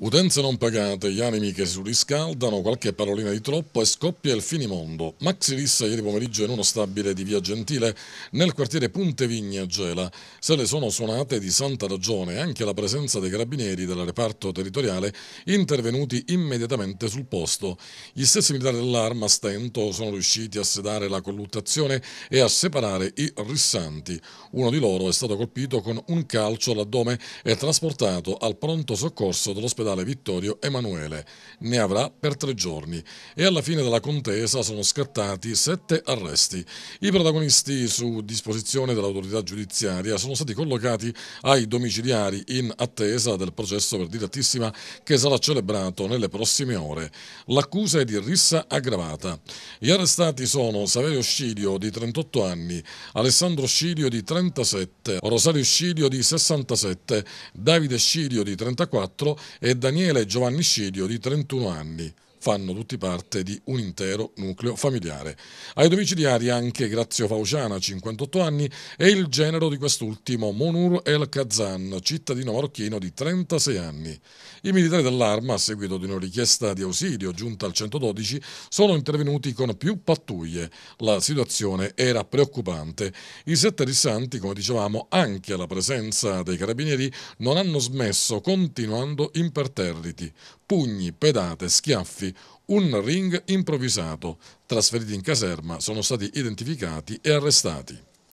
Utenze non pagate, gli animi che si riscaldano, qualche parolina di troppo e scoppia il finimondo. Maxi rissa ieri pomeriggio in uno stabile di Via Gentile nel quartiere Punte Vigne a Gela. Se le sono suonate di santa ragione anche la presenza dei carabinieri del reparto territoriale intervenuti immediatamente sul posto. Gli stessi militari dell'arma a stento sono riusciti a sedare la colluttazione e a separare i rissanti. Uno di loro è stato colpito con un calcio all'addome e trasportato al pronto soccorso dell'ospedale all'ospedale Vittorio Emanuele. Ne avrà per tre giorni e alla fine della contesa sono scattati sette arresti. I protagonisti, su disposizione dell'autorità giudiziaria, sono stati collocati ai domiciliari in attesa del processo per direttissima che sarà celebrato nelle prossime ore. L'accusa è di rissa aggravata. Gli arrestati sono Saverio Scilio di 38 anni, Alessandro Scilio di 37, Rosario Scilio di 67, Davide Scilio di 34 e Daniele Giovanni Cidio di 31 anni fanno tutti parte di un intero nucleo familiare. Ai domiciliari anche Grazio Fauciana, 58 anni, e il genero di quest'ultimo, Monur El Kazan, cittadino marocchino di 36 anni. I militari dell'arma, a seguito di una richiesta di ausilio giunta al 112, sono intervenuti con più pattuglie. La situazione era preoccupante. I sette rissanti, come dicevamo, anche alla presenza dei carabinieri, non hanno smesso, continuando imperterriti. Pugni, pedate, schiaffi, un ring improvvisato. Trasferiti in caserma sono stati identificati e arrestati.